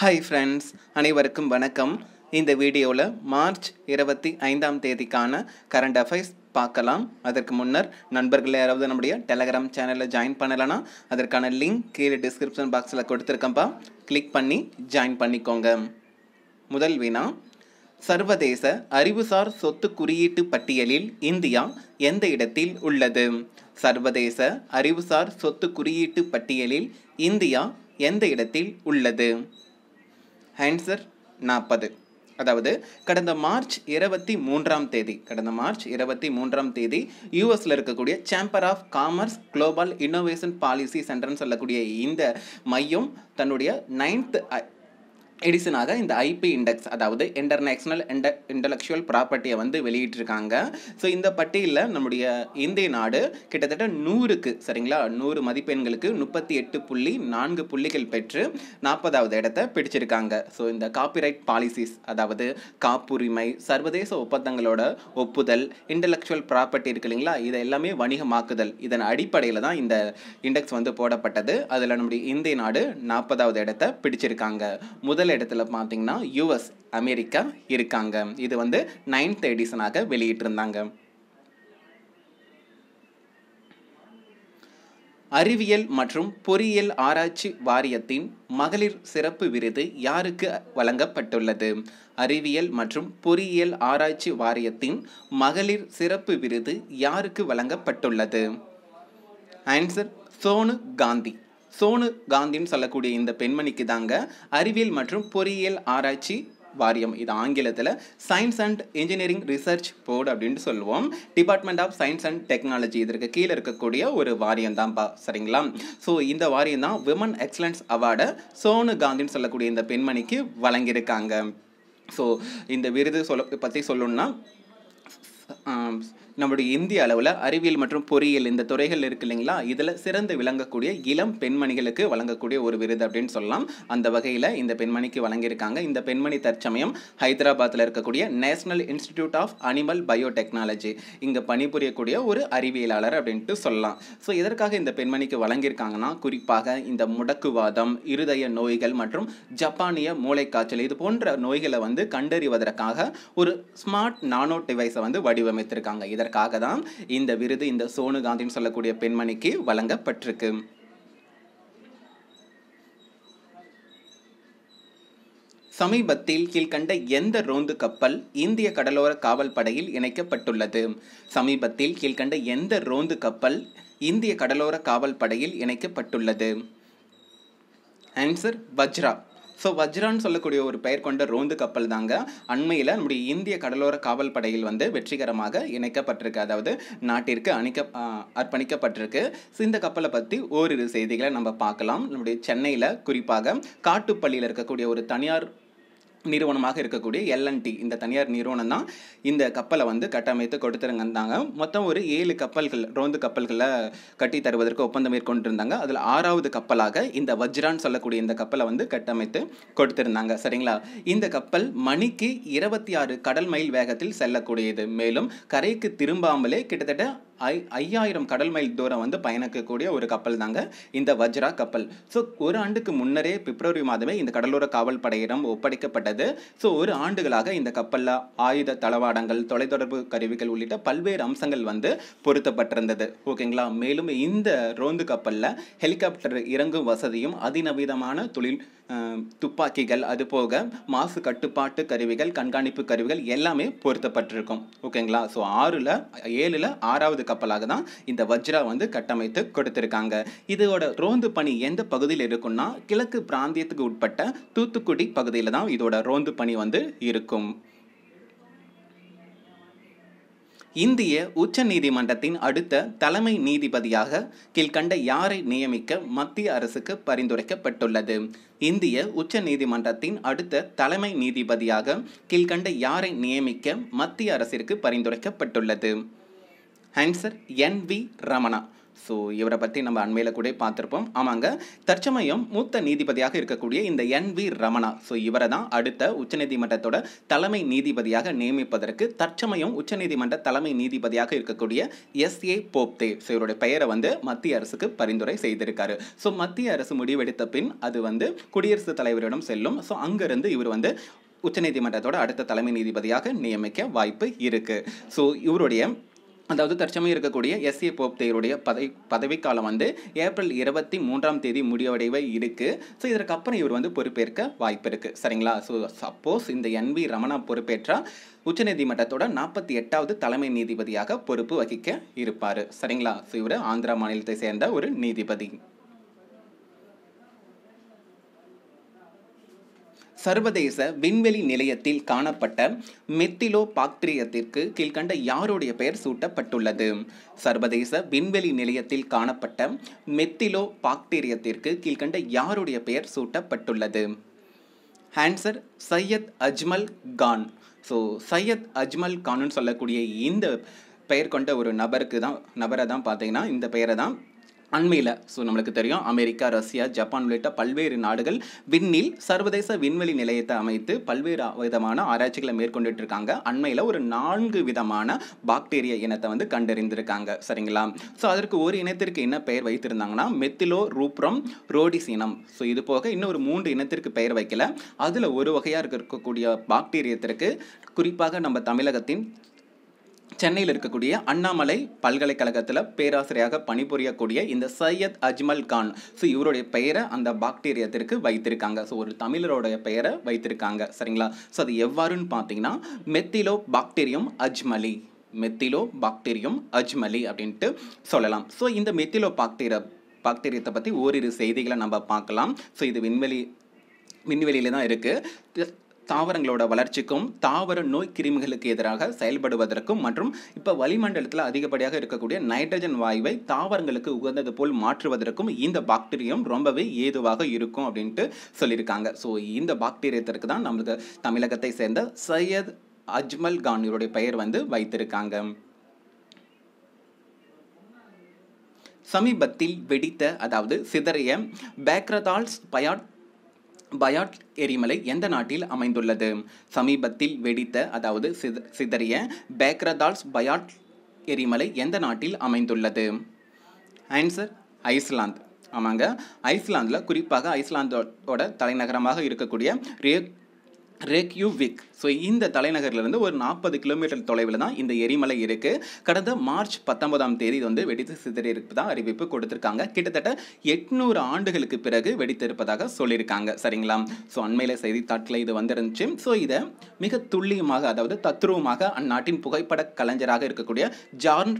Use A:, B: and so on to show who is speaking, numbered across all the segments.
A: hi friends அனைவருக்கும் வணக்கம் இந்த வீடியோவில் மார்ச் இருபத்தி ஐந்தாம் தேதிக்கான கரண்ட் அஃபேர்ஸ் பார்க்கலாம் அதற்கு முன்னர் நண்பர்கள் யாராவது நம்முடைய டெலகிராம் சேனலில் ஜாயின் பண்ணலைன்னா அதற்கான லிங்க் கீழே டிஸ்கிரிப்ஷன் பாக்ஸில் கொடுத்துருக்கேன்ப்பா கிளிக் பண்ணி ஜாயின் பண்ணிக்கோங்க முதல் வினா சர்வதேச அறிவுசார் சொத்து குறியீட்டு பட்டியலில் இந்தியா எந்த இடத்தில் உள்ளது சர்வதேச அறிவுசார் சொத்து குறியீட்டு பட்டியலில் இந்தியா எந்த இடத்தில் உள்ளது ஆன்சர் நாற்பது அதாவது கடந்த மார்ச் இருபத்தி மூன்றாம் தேதி கடந்த மார்ச் இருபத்தி மூன்றாம் தேதி யூஎஸில் இருக்கக்கூடிய chamber of commerce global innovation policy சென்டர்னு சொல்லக்கூடிய இந்த மையம் தன்னுடைய நைன்த் எடிசனாக இந்த ஐபி இண்டெக்ஸ் அதாவது இன்டர்நேஷ்னல் இண்ட இன்டலெக்சுவல் ப்ராப்பர்ட்டியை வந்து வெளியிட்டிருக்காங்க ஸோ இந்த பட்டியலில் நம்முடைய இந்திய நாடு கிட்டத்தட்ட நூறுக்கு சரிங்களா நூறு மதிப்பெண்களுக்கு முப்பத்தி எட்டு புள்ளி நான்கு புள்ளிகள் பெற்று நாற்பதாவது இடத்த பிடிச்சிருக்காங்க ஸோ இந்த காப்பிரைட் பாலிசிஸ் அதாவது காப்புரிமை சர்வதேச ஒப்பந்தங்களோட ஒப்புதல் இன்டலெக்சுவல் ப்ராப்பர்ட்டி இருக்கு இல்லைங்களா இதை எல்லாமே வணிகமாக்குதல் இதன் அடிப்படையில் தான் இந்த இண்டெக்ஸ் வந்து போடப்பட்டது அதில் நம்முடைய இந்திய நாடு நாற்பதாவது இடத்த பிடிச்சிருக்காங்க முதல் முதல் இடத்துல பார்த்தீங்கன்னா யூஎஸ் அமெரிக்கா இருக்காங்க இது வந்து நைன்த் எடிஷனாக வெளியிட்டிருந்தாங்க அறிவியல் மற்றும் பொறியியல் ஆராய்ச்சி வாரியத்தின் மகளிர் சிறப்பு விருது யாருக்கு வழங்கப்பட்டுள்ளது அறிவியல் மற்றும் பொறியியல் ஆராய்ச்சி வாரியத்தின் மகளிர் சிறப்பு விருது யாருக்கு வழங்கப்பட்டுள்ளது ஆன்சர் சோனு காந்தி சோனு காந்தின்னு சொல்லக்கூடிய இந்த பெண்மணிக்கு தாங்க அறிவியல் மற்றும் பொறியியல் ஆராய்ச்சி வாரியம் இது ஆங்கிலத்தில் science and engineering research board அப்படின்ட்டு சொல்லுவோம் department of science and technology இதற்கு கீழே இருக்கக்கூடிய ஒரு வாரியம் தான்ப்பா சரிங்களா ஸோ இந்த வாரியம் தான் விமன் எக்ஸலன்ஸ் அவார்டை சோனு காந்தின்னு சொல்லக்கூடிய இந்த பெண்மணிக்கு வழங்கியிருக்காங்க ஸோ இந்த விருது சொல்ல பற்றி சொல்லணும்னா நம்முடைய இந்திய அளவில் அறிவியல் மற்றும் பொறியியல் இந்த துறைகள் இருக்கு இல்லைங்களா இதில் சிறந்து விளங்கக்கூடிய இளம் பெண்மணிகளுக்கு வழங்கக்கூடிய ஒரு விருது அப்படின்னு சொல்லலாம் அந்த வகையில் இந்த பெண்மணிக்கு வழங்கியிருக்காங்க இந்த பெண்மணி தற்சமயம் ஹைதராபாத்தில் இருக்கக்கூடிய national institute of animal biotechnology இங்கே பணிபுரியக்கூடிய ஒரு அறிவியலாளர் அப்படின்ட்டு சொல்லலாம் ஸோ இதற்காக இந்த பெண்மணிக்கு வழங்கியிருக்காங்கன்னா குறிப்பாக இந்த முடக்குவாதம் இருதய நோய்கள் மற்றும் ஜப்பானிய மூளைக்காய்ச்சல் இது போன்ற நோய்களை வந்து கண்டறிவதற்காக ஒரு ஸ்மார்ட் நானோ டிவைஸை வந்து வடிவமைத்திருக்காங்க இதற்கு என்பதற்காக தான் இந்த விருது இந்த சோனு காந்தின்னு சொல்லக்கூடிய பெண்மணிக்கு வழங்கப்பட்டிருக்கு சமீபத்தில் கீழ்கண்ட எந்த ரோந்து கப்பல் இந்திய கடலோர காவல் படையில் இணைக்கப்பட்டுள்ளது சமீபத்தில் கீழ்கண்ட எந்த ரோந்து கப்பல் இந்திய கடலோர காவல் படையில் இணைக்கப்பட்டுள்ளது ஆன்சர் வஜ்ரா ஸோ வஜ்ரான்னு சொல்லக்கூடிய ஒரு பெயர் கொண்ட ரோந்து கப்பல் தாங்க அண்மையில் நம்முடைய இந்திய கடலோர காவல் படையில் வந்து வெற்றிகரமாக இணைக்கப்பட்டிருக்கு அதாவது நாட்டிற்கு அணிக்க அர்ப்பணிக்கப்பட்டிருக்கு ஸோ இந்த கப்பலை பற்றி ஓரிரு செய்திகளை நம்ம பார்க்கலாம் நம்முடைய சென்னையில் குறிப்பாக காட்டுப்பள்ளியில் இருக்கக்கூடிய ஒரு தனியார் நிறுவனமாக இருக்கக்கூடிய எல்என்டி இந்த தனியார் நிறுவனம் தான் இந்த கப்பலை வந்து கட்டமைத்து இருந்தாங்க மொத்தம் ஒரு ஏழு கப்பல்கள் ரோந்து கப்பல்களை கட்டி தருவதற்கு ஒப்பந்தம் மேற்கொண்டிருந்தாங்க அதில் ஆறாவது கப்பலாக இந்த வஜ்ரான் சொல்லக்கூடிய இந்த கப்பலை வந்து கட்டமைத்து கொடுத்துருந்தாங்க சரிங்களா இந்த கப்பல் மணிக்கு இருபத்தி ஆறு கடல் மைல் வேகத்தில் செல்லக்கூடியது மேலும் கரைக்கு திரும்பாமலே கிட்டத்தட்ட ஐ ஐயாயிரம் கடல் மைல் தூரம் வந்து பயணிக்கக்கூடிய ஒரு கப்பல் தாங்க இந்த வஜ்ரா கப்பல் ஸோ ஒரு ஆண்டுக்கு முன்னரே பிப்ரவரி மாதமே இந்த கடலோர காவல் படையிடம் ஒப்படைக்கப்பட்டது ஸோ ஒரு ஆண்டுகளாக இந்த கப்பலில் ஆயுத தளவாடங்கள் தொலைத்தொடர்பு கருவிகள் உள்ளிட்ட பல்வேறு அம்சங்கள் வந்து பொருத்தப்பட்டிருந்தது ஓகேங்களா மேலும் இந்த ரோந்து கப்பலில் ஹெலிகாப்டர் இறங்கும் வசதியும் அதிநவீதமான தொழில் துப்பாக்கிகள் அதுபோக மாசு கட்டுப்பாட்டு கருவிகள் கண்காணிப்பு கருவிகள் எல்லாமே பொருத்தப்பட்டிருக்கும் ஓகேங்களா ஸோ ஆறில் ஏழில் ஆறாவது கப்பலாக தான் இந்த வஜ்ரா வந்து கட்டமைத்து கொடுத்துருக்காங்க இதோட ரோந்து பணி எந்த பகுதியில் இருக்குன்னா கிழக்கு பிராந்தியத்துக்கு உட்பட்ட தூத்துக்குடி பகுதியில் தான் இதோட ரோந்து பணி வந்து இருக்கும் இந்திய உச்ச நீதிமன்றத்தின் அடுத்த தலைமை நீதிபதியாக கீழ்கண்ட யாரை நியமிக்க மத்திய அரசுக்கு பரிந்துரைக்கப்பட்டுள்ளது இந்திய உச்ச நீதிமன்றத்தின் அடுத்த தலைமை நீதிபதியாக கீழ்கண்ட யாரை நியமிக்க மத்திய அரசிற்கு பரிந்துரைக்கப்பட்டுள்ளது answer N V Ramana so இவரை பற்றி நம்ம அண்மையில் கூட பார்த்துருப்போம் ஆமாங்க தற்சமயம் மூத்த நீதிபதியாக இருக்கக்கூடிய இந்த என் வி ரமணா ஸோ இவரை தான் அடுத்த உச்சநீதிமன்றத்தோட தலைமை நீதிபதியாக நியமிப்பதற்கு தற்சமயம் உச்சநீதிமன்ற தலைமை நீதிபதியாக இருக்கக்கூடிய எஸ் ஏ போப்தே ஸோ இவருடைய பெயரை வந்து மத்திய அரசுக்கு பரிந்துரை செய்திருக்காரு ஸோ மத்திய அரசு முடிவெடுத்த பின் அது வந்து குடியரசுத் தலைவரிடம் செல்லும் ஸோ அங்கேருந்து இவர் வந்து உச்சநீதிமன்றத்தோட அடுத்த தலைமை நீதிபதியாக நியமிக்க வாய்ப்பு இருக்குது ஸோ இவருடைய அதாவது தற்சமயம் இருக்கக்கூடிய எஸ்ஏ ஏ தேர்வுடைய பதவி பதவிக்காலம் வந்து ஏப்ரல் இருபத்தி மூன்றாம் தேதி முடிவடைவை இருக்குது ஸோ இதற்கப்புறம் இவர் வந்து பொறுப்பேற்க வாய்ப்பு இருக்குது சரிங்களா ஸோ சப்போஸ் இந்த என் வி ரமணா பொறுப்பேற்றால் உச்சநீதிமன்றத்தோட நாற்பத்தி எட்டாவது தலைமை நீதிபதியாக பொறுப்பு வகிக்க இருப்பார் சரிங்களா ஸோ இவர் ஆந்திரா மாநிலத்தை சேர்ந்த ஒரு நீதிபதி சர்வதேச விண்வெளி நிலையத்தில் காணப்பட்ட மெத்திலோ பாக்டீரியத்திற்கு கீழ்கண்ட யாருடைய பெயர் சூட்டப்பட்டுள்ளது சர்வதேச விண்வெளி நிலையத்தில் காணப்பட்ட மெத்திலோ பாக்டீரியத்திற்கு கீழ்கண்ட யாருடைய பெயர் சூட்டப்பட்டுள்ளது ஆன்சர் சையத் அஜ்மல் கான் ஸோ சையத் அஜ்மல் கானுன்னு சொல்லக்கூடிய இந்த பெயர் கொண்ட ஒரு நபருக்கு தான் நபரை தான் பார்த்தீங்கன்னா இந்த பெயரை தான் அண்மையில் ஸோ நம்மளுக்கு தெரியும் அமெரிக்கா ரஷ்யா ஜப்பான் உள்ளிட்ட பல்வேறு நாடுகள் விண்ணில் சர்வதேச விண்வெளி நிலையத்தை அமைத்து பல்வேறு விதமான ஆராய்ச்சிகளை மேற்கொண்டுட்டு இருக்காங்க அண்மையில் ஒரு நான்கு விதமான பாக்டீரிய இனத்தை வந்து கண்டறிந்திருக்காங்க சரிங்களா ஸோ அதற்கு ஒரு இனத்திற்கு என்ன பெயர் வைத்திருந்தாங்கன்னா மெத்திலோ ரூப்ரம் ரோடிஸ் இனம் ஸோ இது போக இன்னொரு மூன்று இனத்திற்கு பெயர் வைக்கல அதில் ஒரு வகையாக இருக்கக்கூடிய பாக்டீரியத்திற்கு குறிப்பாக நம்ம தமிழகத்தின் சென்னையில் இருக்கக்கூடிய அண்ணாமலை பல்கலைக்கழகத்தில் பேராசிரியராக பணிபுரியக்கூடிய இந்த சையத் அஜ்மல் கான் ஸோ இவருடைய பெயரை அந்த பாக்டீரியத்திற்கு வைத்திருக்காங்க ஸோ ஒரு தமிழருடைய பெயரை வைத்திருக்காங்க சரிங்களா ஸோ அது எவ்வாறுன்னு பார்த்தீங்கன்னா மெத்திலோ பாக்டீரியம் அஜ்மலி மெத்திலோ பாக்டீரியம் அஜ்மலி அப்படின்ட்டு சொல்லலாம் ஸோ இந்த மெத்திலோ பாக்டீர பாக்டீரியத்தை பற்றி ஓரிரு செய்திகளை நம்ம பார்க்கலாம் ஸோ இது விண்வெளி விண்வெளியில் தான் இருக்குது தாவரங்களோட வளர்ச்சிக்கும் தாவர நோய் கிருமிகளுக்கு எதிராக செயல்படுவதற்கும் மற்றும் இப்போ வளிமண்டலத்தில் அதிகப்படியாக இருக்கக்கூடிய நைட்ரஜன் வாயுவை தாவரங்களுக்கு உகந்தது போல் மாற்றுவதற்கும் இந்த பாக்டீரியம் ரொம்பவே ஏதுவாக இருக்கும் அப்படின்ட்டு சொல்லியிருக்காங்க ஸோ இந்த பாக்டீரியத்திற்கு தான் நமக்கு தமிழகத்தை சேர்ந்த சையத் அஜ்மல் கானியோடைய பெயர் வந்து வைத்திருக்காங்க சமீபத்தில் வெடித்த அதாவது சிதறிய பேக்ரதால்ஸ் பயாட் பயாட் எரிமலை எந்த நாட்டில் அமைந்துள்ளது சமீபத்தில் வெடித்த அதாவது சித சிதறிய பேக்ரதால்ஸ் பயாட் எரிமலை எந்த நாட்டில் அமைந்துள்ளது ஆன்சர் ஐஸ்லாந்து ஆமாங்க ஐஸ்லாந்தில் குறிப்பாக ஐஸ்லாந்தோட தலைநகரமாக இருக்கக்கூடிய ரியோ ரேக்யூவிக் ஸோ இந்த தலைநகர்லேருந்து ஒரு நாற்பது கிலோமீட்டர் தொலைவில் தான் இந்த எரிமலை இருக்குது கடந்த மார்ச் பத்தொன்பதாம் தேதி வந்து வெடித்து சிதறியிருப்பதாக அறிவிப்பு கொடுத்துருக்காங்க கிட்டத்தட்ட எட்நூறு ஆண்டுகளுக்கு பிறகு வெடித்திருப்பதாக சொல்லியிருக்காங்க சரிங்களா ஸோ அண்மையில் செய்தித்தாட்களில் இது வந்துருந்துச்சு ஸோ இதை மிக துல்லியமாக அதாவது தத்ரூவமாக அந்நாட்டின் புகைப்பட கலைஞராக இருக்கக்கூடிய ஜார்ன்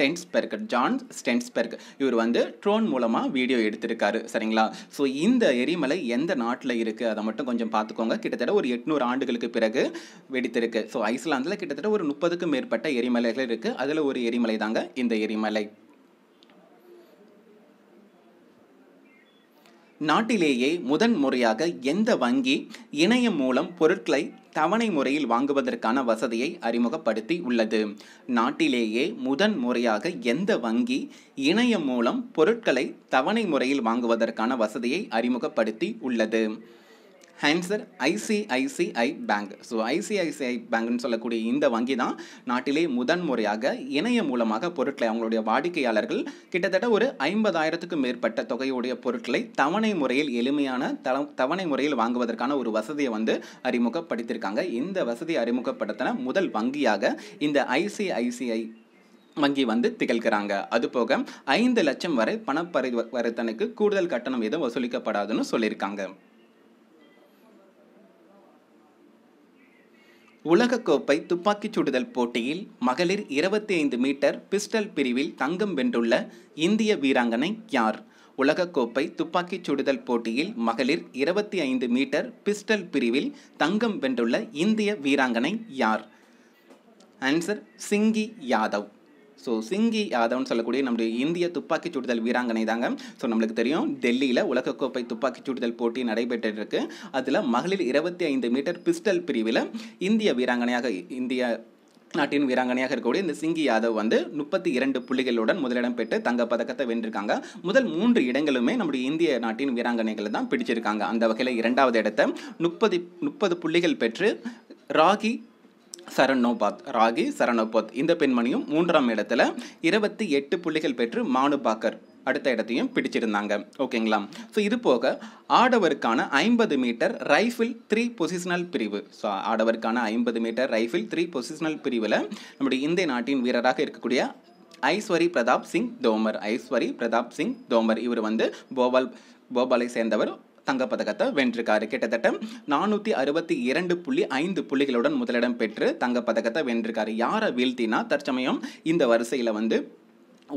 A: ஸ்டென்ஸ்பெர்க் ஜான் ஸ்டென்ஸ்பெர்க் இவர் வந்து ட்ரோன் மூலமாக வீடியோ எடுத்திருக்காரு சரிங்களா ஸோ இந்த எரிமலை எந்த நாட்டில் இருக்குது அதை மட்டும் கொஞ்சம் பார்த்துக்கோங்க கிட்டத்தட்ட ஒரு எட்நூறு ஆண்டுகளுக்கு பிறகு வெடித்திருக்கு ஸோ ஐஸ்லாந்தில் கிட்டத்தட்ட ஒரு முப்பதுக்கும் மேற்பட்ட எரிமலைகள் இருக்குது அதில் ஒரு எரிமலை தாங்க இந்த எரிமலை நாட்டிலேயே முதன் முறையாக எந்த வங்கி இணையம் மூலம் பொருட்களை தவணை முறையில் வாங்குவதற்கான வசதியை அறிமுகப்படுத்தி உள்ளது நாட்டிலேயே முதன் முறையாக எந்த வங்கி இணையம் மூலம் பொருட்களை தவணை முறையில் வாங்குவதற்கான வசதியை அறிமுகப்படுத்தி உள்ளது answer ICICI bank so ICICI பேங்க்னு சொல்லக்கூடிய இந்த வங்கி தான் நாட்டிலே முதன்முறையாக இணைய மூலமாக பொருட்களை அவங்களுடைய வாடிக்கையாளர்கள் கிட்டத்தட்ட ஒரு ஐம்பதாயிரத்துக்கும் மேற்பட்ட தொகையுடைய பொருட்களை தவணை முறையில் எளிமையான தள தவணை முறையில் வாங்குவதற்கான ஒரு வசதியை வந்து அறிமுகப்படுத்தியிருக்காங்க இந்த வசதி அறிமுகப்படுத்தின முதல் வங்கியாக இந்த ஐசிஐசிஐ வங்கி வந்து திகழ்கிறாங்க அதுபோக ஐந்து லட்சம் வரை பணப்பரிவர்த்தனைக்கு கூடுதல் கட்டணம் எதுவும் வசூலிக்கப்படாதுன்னு சொல்லியிருக்காங்க உலகக்கோப்பை துப்பாக்கிச் சுடுதல் போட்டியில் மகளிர் இருபத்தி ஐந்து மீட்டர் பிஸ்டல் பிரிவில் தங்கம் வென்றுள்ள இந்திய வீராங்கனை யார் உலகக்கோப்பை துப்பாக்கிச் சுடுதல் போட்டியில் மகளிர் இருபத்தி ஐந்து மீட்டர் பிஸ்டல் பிரிவில் தங்கம் வென்றுள்ள இந்திய வீராங்கனை யார் ஆன்சர் சிங்கி யாதவ் ஸோ சிங்கி யாதவ்னு சொல்லக்கூடிய நம்முடைய இந்திய துப்பாக்கி சுடுதல் வீராங்கனை தாங்க ஸோ நம்மளுக்கு தெரியும் டெல்லியில் உலகக்கோப்பை துப்பாக்கி சுடுதல் போட்டி நடைபெற்றிருக்கு அதில் மகளிர் இருபத்தி ஐந்து மீட்டர் பிஸ்டல் பிரிவில் இந்திய வீராங்கனையாக இந்திய நாட்டின் வீராங்கனையாக இருக்கக்கூடிய இந்த சிங்கி யாதவ் வந்து முப்பத்தி இரண்டு புள்ளிகளுடன் முதலிடம் பெற்று தங்க பதக்கத்தை வென்றிருக்காங்க முதல் மூன்று இடங்களுமே நம்முடைய இந்திய நாட்டின் வீராங்கனைகளை தான் பிடிச்சிருக்காங்க அந்த வகையில் இரண்டாவது இடத்தை முப்பது முப்பது புள்ளிகள் பெற்று ராகி சரணோபாத் ராகி சரணோபாத் இந்த பெண்மணியும் மூன்றாம் இடத்துல இருபத்தி எட்டு புள்ளிகள் பெற்று மானுபாக்கர் அடுத்த இடத்தையும் பிடிச்சிருந்தாங்க ஓகேங்களா ஸோ இது போக ஆடவருக்கான ஐம்பது மீட்டர் ரைஃபிள் த்ரீ பொசிஷனல் பிரிவு ஸோ ஆடவருக்கான ஐம்பது மீட்டர் ரைஃபிள் த்ரீ பொசிஷனல் பிரிவில் நம்முடைய இந்திய நாட்டின் வீரராக இருக்கக்கூடிய ஐஸ்வரி பிரதாப் சிங் தோமர் ஐஸ்வரி பிரதாப் சிங் தோமர் இவர் வந்து போபால் போபாலை சேர்ந்தவர் தங்கப்பதக்கத்தை வென்றிருக்காரு கிட்டத்தட்ட நானூற்றி அறுபத்தி இரண்டு புள்ளி ஐந்து புள்ளிகளுடன் முதலிடம் பெற்று தங்கப்பதக்கத்தை வென்றிருக்காரு யாரை வீழ்த்தினா தற்சமயம் இந்த வரிசையில் வந்து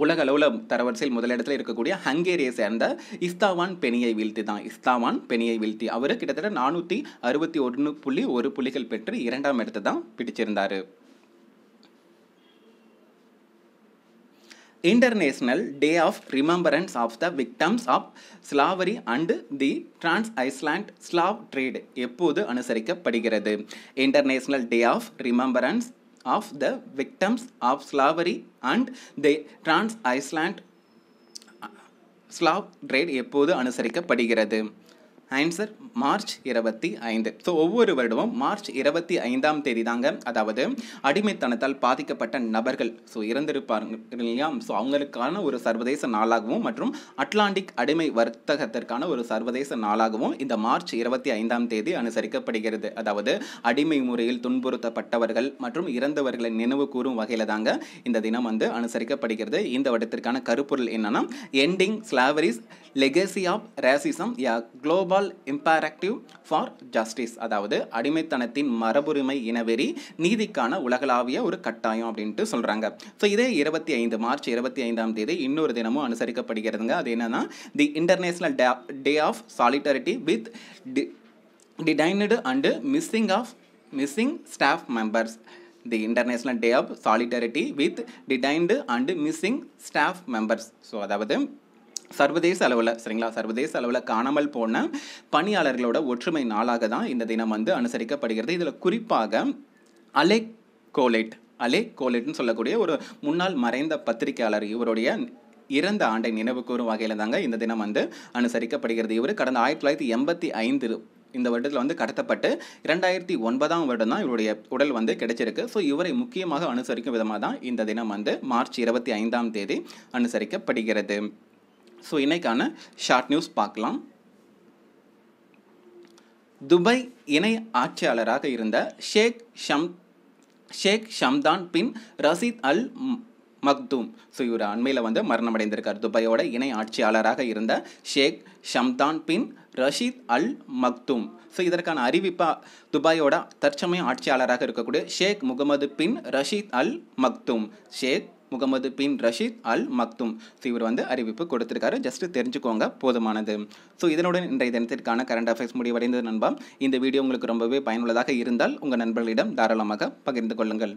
A: உலக அளவில் தரவரிசையில் முதலிடத்தில் இருக்கக்கூடிய ஹங்கேரியை சேர்ந்த இஸ்தாவான் பெனியை வீழ்த்தி தான் இஸ்தாவான் பெனியை வீழ்த்தி அவர் கிட்டத்தட்ட நானூற்றி அறுபத்தி ஒன்று புள்ளி ஒரு புள்ளிகள் பெற்று இரண்டாம் இடத்தை தான் பிடிச்சிருந்தார் international day of remembrance of the victims of slavery and the trans Iceland slave trade எப்போது அனுசரிக்கப்படுகிறது international day of remembrance of the victims of slavery and the trans Iceland slave trade எப்போது அனுசரிக்கப்படுகிறது ஆன்சர் மார்ச் இருபத்தி ஐந்து so ஒவ்வொரு வருடமும் March இருபத்தி ஐந்தாம் தேதி தாங்க அதாவது அடிமைத்தனத்தால் பாதிக்கப்பட்ட நபர்கள் ஸோ இறந்திருப்பாங்க இல்லையா ஸோ அவங்களுக்கான ஒரு சர்வதேச நாளாகவும் மற்றும் அட்லாண்டிக் அடிமை வர்த்தகத்திற்கான ஒரு சர்வதேச நாளாகவும் இந்த மார்ச் இருபத்தி ஐந்தாம் தேதி அனுசரிக்கப்படுகிறது அதாவது அடிமை முறையில் துன்புறுத்தப்பட்டவர்கள் மற்றும் இறந்தவர்களை நினைவு கூறும் வகையில் தாங்க இந்த தினம் வந்து அனுசரிக்கப்படுகிறது இந்த வருடத்திற்கான கருப்பொருள் என்னன்னா ending slavery's legacy of racism a global imperative for justice அதாவது அடிமைத்தனத்தின் மரபுரிமை இனவெறி நீதிக்கான உலகளாவிய ஒரு கட்டாயம் அப்படின்ட்டு சொல்கிறாங்க ஸோ இதே இருபத்தி ஐந்து மார்ச் இருபத்தி ஐந்தாம் தேதி இன்னொரு தினமும் அனுசரிக்கப்படுகிறதுங்க அது என்னன்னா the international day day of solidarity with the detained and missing of missing staff members the international day of solidarity with detained and missing staff members so அதாவது சர்வதேச அளவில் சரிங்களா சர்வதேச அளவில் காணாமல் போன பணியாளர்களோட ஒற்றுமை நாளாக தான் இந்த தினம் வந்து அனுசரிக்கப்படுகிறது இதில் குறிப்பாக அலெக் கோலேட் அலே கோலேட்னு சொல்லக்கூடிய ஒரு முன்னாள் மறைந்த பத்திரிகையாளர் இவருடைய இறந்த ஆண்டை நினைவு கூறும் வகையில் தாங்க இந்த தினம் வந்து அனுசரிக்கப்படுகிறது இவர் கடந்த ஆயிரத்தி தொள்ளாயிரத்தி எண்பத்தி ஐந்து இந்த வருடத்தில் வந்து கடத்தப்பட்டு இரண்டாயிரத்தி ஒன்பதாம் வருடம் தான் இவருடைய உடல் வந்து கிடைச்சிருக்கு ஸோ இவரை முக்கியமாக அனுசரிக்கும் விதமாக தான் இந்த தினம் வந்து மார்ச் இருபத்தி ஐந்தாம் தேதி அனுசரிக்கப்படுகிறது ஸோ இன்றைக்கான ஷார்ட் நியூஸ் பார்க்கலாம் துபாய் இணை ஆட்சியாளராக இருந்த ஷேக் ஷம் Sheikh Hamdan bin Rashid Al Maktoum so இவர் அண்மையில் வந்து மரணமடைந்திருக்கார் துபாயோட இணை ஆட்சியாளராக இருந்த Sheikh Hamdan bin Rashid Al Maktoum so இதற்கான அறிவிப்பாக துபாயோட தற்சமய ஆட்சியாளராக இருக்கக்கூடிய Sheikh Mohammed bin Rashid Al Maktoum Sheikh Mohammed bin Rashid Al Maktoum so இவர் வந்து அறிவிப்பு கொடுத்துருக்காரு ஜஸ்ட் தெரிஞ்சுக்கோங்க போதுமானது ஸோ இதனுடன் இன்றைய தினத்திற்கான கரண்ட் அஃபேர்ஸ் முடிவடைந்தது நண்பா இந்த வீடியோ உங்களுக்கு ரொம்பவே பயனுள்ளதாக இருந்தால் உங்கள் நண்பர்களிடம் தாராளமாக பகிர்ந்து கொள்ளுங்கள்